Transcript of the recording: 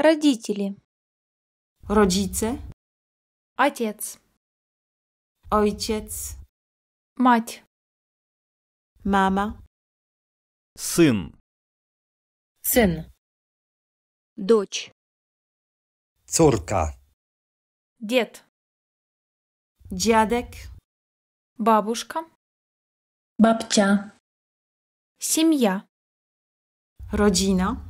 Родители. Rodzice. Отец. Ojciec. Мать. Мама. Сын. Сын. Дочь. Цурка. Дед. Дядек. Бабушка. Бабча. Семья. Родина.